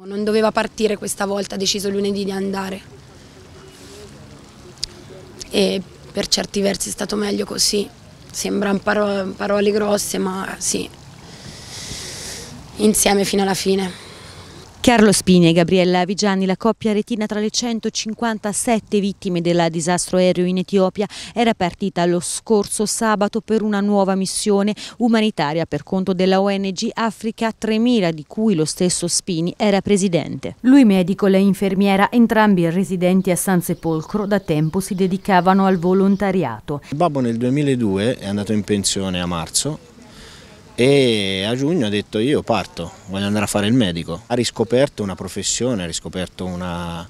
Non doveva partire questa volta, ha deciso lunedì di andare. E per certi versi è stato meglio così. Sembrano paro parole grosse, ma sì, insieme fino alla fine. Carlo Spini e Gabriella Vigiani, la coppia retina tra le 157 vittime del disastro aereo in Etiopia, era partita lo scorso sabato per una nuova missione umanitaria per conto della ONG Africa 3000, di cui lo stesso Spini era presidente. Lui medico, lei infermiera, entrambi residenti a San Sepolcro, da tempo si dedicavano al volontariato. Il babbo nel 2002 è andato in pensione a marzo e a giugno ha detto io parto, voglio andare a fare il medico. Ha riscoperto una professione, ha riscoperto una,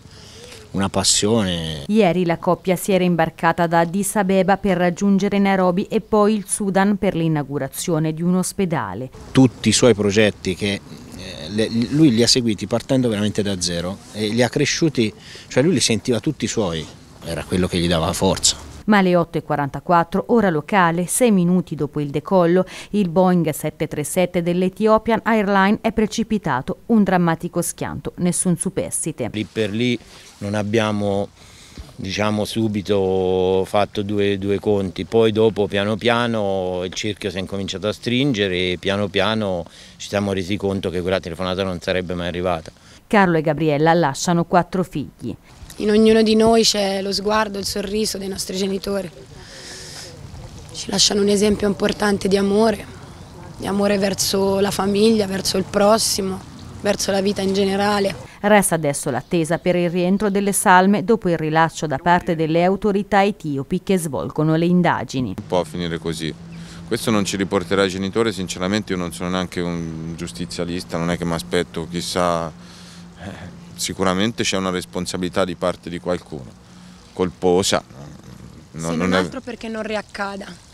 una passione. Ieri la coppia si era imbarcata da Addis Abeba per raggiungere Nairobi e poi il Sudan per l'inaugurazione di un ospedale. Tutti i suoi progetti che eh, lui li ha seguiti partendo veramente da zero e li ha cresciuti, cioè lui li sentiva tutti i suoi, era quello che gli dava forza ma alle 8.44 ora locale, 6 minuti dopo il decollo, il Boeing 737 dell'Ethiopian Airline è precipitato, un drammatico schianto, nessun superstite. Lì per lì non abbiamo diciamo subito fatto due, due, conti, poi dopo piano piano il cerchio si è incominciato a stringere e piano piano ci siamo resi conto che quella telefonata non sarebbe mai arrivata. Carlo e Gabriella lasciano quattro figli in ognuno di noi c'è lo sguardo, il sorriso dei nostri genitori. Ci lasciano un esempio importante di amore, di amore verso la famiglia, verso il prossimo, verso la vita in generale. Resta adesso l'attesa per il rientro delle salme dopo il rilascio da parte delle autorità etiopi che svolgono le indagini. Non può finire così. Questo non ci riporterà ai genitori, sinceramente io non sono neanche un giustizialista, non è che mi aspetto chissà sicuramente c'è una responsabilità di parte di qualcuno, colposa. Non, Se non, non altro è... perché non riaccada.